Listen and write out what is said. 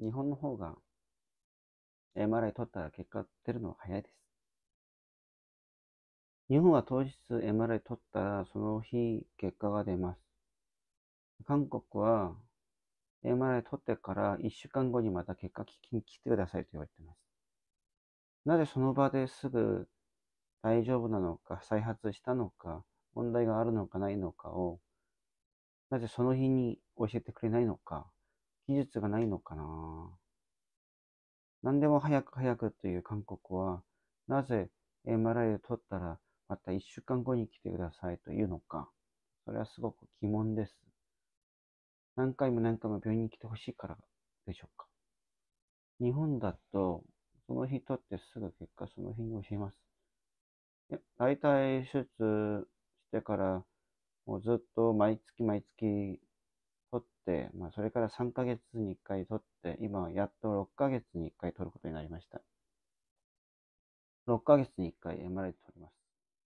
日本の方が MRI 取ったら結果出るのは早いです。日本は当日 MRI 取ったらその日結果が出ます。韓国は MRI 取ってから1週間後にまた結果聞きに来てくださいと言われています。なぜその場ですぐ大丈夫なのか、再発したのか、問題があるのかないのかを、なぜその日に教えてくれないのか、技術がないのかな何でも早く早くという韓国は、なぜ MRI を取ったらまた1週間後に来てくださいというのか。それはすごく疑問です。何回も何回も病院に来てほしいからでしょうか。日本だと、その日取ってすぐ結果その日に教えます。大体手術してから、もうずっと毎月毎月、まあ、それから3ヶ月に1回取って、今はやっと6ヶ月に1回取ることになりました。6ヶ月に1回 MRI 取ります。